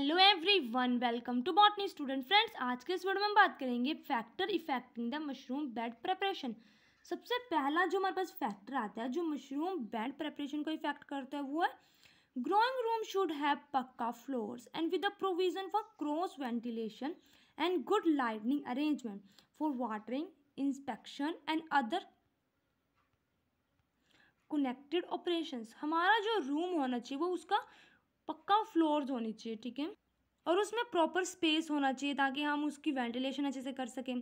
hello everyone welcome to botany student friends आज के इस वीडियो में हम बात करेंगे factor affecting the mushroom bed preparation सबसे पहला जो हमारे पास फैक्टर आता है जो मशरूम बेड प्रेपरेशन को इफेक्ट करता है वो है growing room should have pucca floors and with the provision for cross ventilation and good lightning arrangement for watering inspection and other connected operations हमारा जो रूम होना चाहिए वो उसका पक्का फ्लोर्स होनी चाहिए ठीक है और उसमें प्रॉपर स्पेस होना चाहिए ताकि हम उसकी वेंटिलेशन अच्छे से कर सकें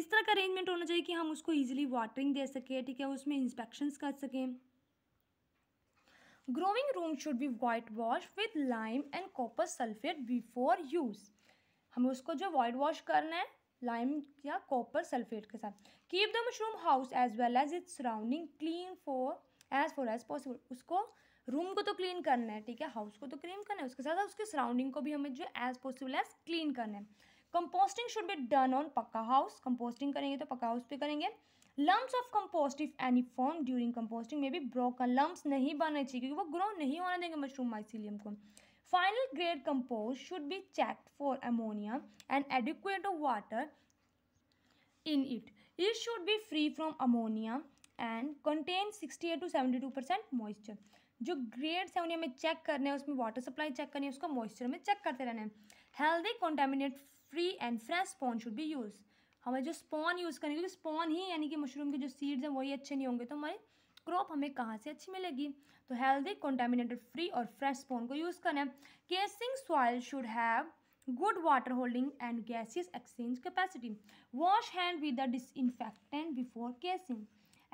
इस तरह का अरेंजमेंट होना चाहिए कि हम उसको ईजिली वाटरिंग दे सकें ठीक है उसमें इंस्पेक्शंस कर सकें growing room should be white wash with lime and copper sulphate before use हमें उसको जो वाइट वॉश करना है लाइम या कॉपर सल्फेट के साथ keep the mushroom house as well as its surrounding clean for as for as possible उसको room को तो क्लीन करना है ठीक है हाउस को तो क्लीन करना है उसके साथ साथ उसके सराउंडिंग को भी हमें जो एज पॉसिबल एज क्लीन करना है composting should be done on pucca house composting करेंगे तो पक्का हाउस पे करेंगे lumps of compost if any form during composting में भी ब्रोकन लम्स नहीं बनने चाहिए क्योंकि वो ग्रो नहीं होने देंगे मशरूम माइसिलियम को final grade compost should be check for ammonia and adequate water in it it should be free from ammonia and contain eight two two percent moisture जो ग्रेड्स हैं उन्हें हमें चेक करने हैं उसमें वाटर सप्लाई चेक करनी है उसको मॉइस्चर में चेक करते रहना है healthy contaminate free and fresh spawn should be use हमें जो स्पॉन यूज़ करेंगे क्योंकि स्पॉन ही यानी कि मशरूम के जो सीड्स हैं वही अच्छे नहीं होंगे तो हमारी क्रॉप हमें कहाँ से अच्छी मिलेगी तो हेल्दी कॉन्टामिनेटेड फ्री और फ्रेश स्पोन को यूज़ करना है casing soil should have good water holding and gaseous exchange capacity wash hand with the disinfectant before casing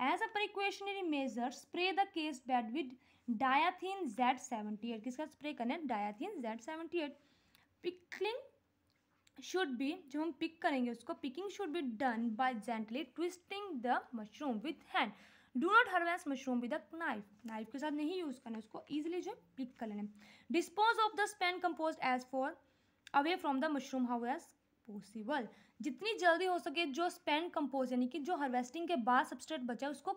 as a precautionary measure spray the case bed with Dithane Z seventy eight किसका spray करना है Dithane Z seventy eight pickling should be जो हम pick करेंगे उसको picking should be done by gently twisting the mushroom with hand do not harvest mushroom with a knife knife के साथ नहीं यूज़ करना उसको ईजिली जो पिक कर लेना dispose of the spent compost as far away from the mushroom house as possible जितनी जल्दी हो सके जो स्पेंड कंपोज यानी कि जो हार्वेस्टिंग के बाद सबस्ट्रेट बचा उसको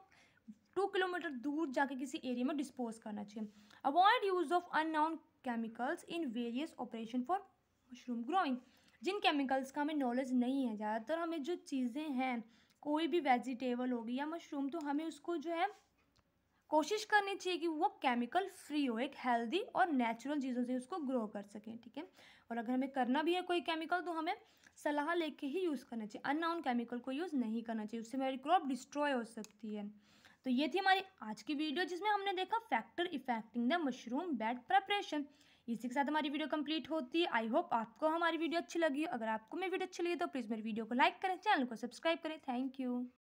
टू किलोमीटर दूर जाके किसी एरिया में डिस्पोज करना चाहिए avoid use of known chemicals in various operation for mushroom growing जिन केमिकल्स का हमें नॉलेज नहीं है ज़्यादातर हमें जो चीज़ें हैं कोई भी वेजिटेबल होगी या मशरूम तो हमें उसको जो है कोशिश करनी चाहिए कि वो केमिकल फ्री हो एक हेल्दी और नेचुरल चीज़ों से उसको ग्रो कर सकें ठीक है और अगर हमें करना भी है कोई केमिकल तो हमें सलाह लेके ही यूज़ करना चाहिए अननाउन केमिकल को यूज़ नहीं करना चाहिए उससे हमारी क्रॉप डिस्ट्रॉय हो सकती है तो ये थी हमारी आज की वीडियो जिसमें हमने देखा factor affecting the mushroom bed preparation इसी के साथ हमारी वीडियो कंप्लीट होती है आई होप आपको हमारी वीडियो अच्छी लगी अगर आपको मेरी वीडियो अच्छी लगी तो प्लीज़ मेरी वीडियो को लाइक करें चैनल को सब्सक्राइब करें थैंक यू